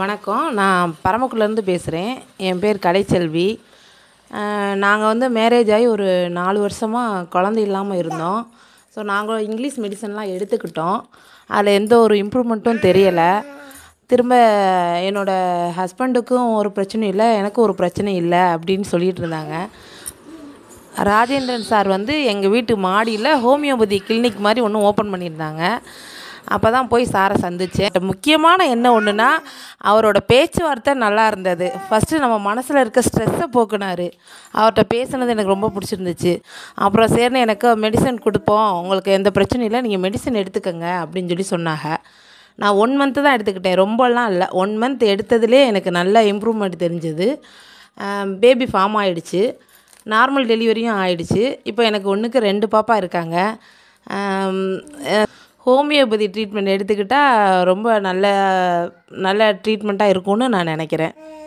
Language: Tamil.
வணக்கம் நான் பரமக்குடிலேருந்து பேசுகிறேன் என் பேர் கடைச்செல்வி நாங்கள் வந்து மேரேஜ் ஆகி ஒரு நாலு வருஷமாக குழந்தை இல்லாமல் இருந்தோம் ஸோ நாங்கள் இங்கிலீஷ் மெடிசன்லாம் எடுத்துக்கிட்டோம் அதில் எந்த ஒரு இம்ப்ரூவ்மெண்ட்டும் தெரியலை திரும்ப என்னோடய ஹஸ்பண்டுக்கும் ஒரு பிரச்சனையும் இல்லை எனக்கும் ஒரு பிரச்சனை இல்லை அப்படின்னு சொல்லிகிட்டு இருந்தாங்க ராஜேந்திரன் சார் வந்து எங்கள் வீட்டு மாடியில் ஹோமியோபதி கிளினிக் மாதிரி ஒன்று ஓப்பன் பண்ணியிருந்தாங்க அப்போ தான் போய் சாரை சந்தித்தேன் முக்கியமான என்ன ஒன்றுனா அவரோட பேச்சுவார்த்தை நல்லா இருந்தது ஃபஸ்ட்டு நம்ம மனசில் இருக்க ஸ்ட்ரெஸ்ஸை போக்குனார் அவர்கிட்ட பேசுனது எனக்கு ரொம்ப பிடிச்சிருந்துச்சு அப்புறம் சேர்ந்து எனக்கு மெடிசன் கொடுப்போம் உங்களுக்கு எந்த பிரச்சனையும் இல்லை நீங்கள் மெடிசன் எடுத்துக்கோங்க அப்படின்னு சொல்லி சொன்னாங்க நான் ஒன் மந்த்து தான் எடுத்துக்கிட்டேன் ரொம்பலாம் இல்லை ஒன் மந்த் எடுத்ததுலேயே எனக்கு நல்ல இம்ப்ரூவ்மெண்ட் தெரிஞ்சது பேபி ஃபார்ம் ஆகிடுச்சு நார்மல் டெலிவரியும் ஆகிடுச்சு இப்போ எனக்கு ஒன்றுக்கு ரெண்டு பாப்பா இருக்காங்க ஹோமியோபதி ட்ரீட்மெண்ட் எடுத்துக்கிட்டால் ரொம்ப நல்ல நல்ல ட்ரீட்மெண்ட்டாக இருக்கும்னு நான் நினைக்கிறேன்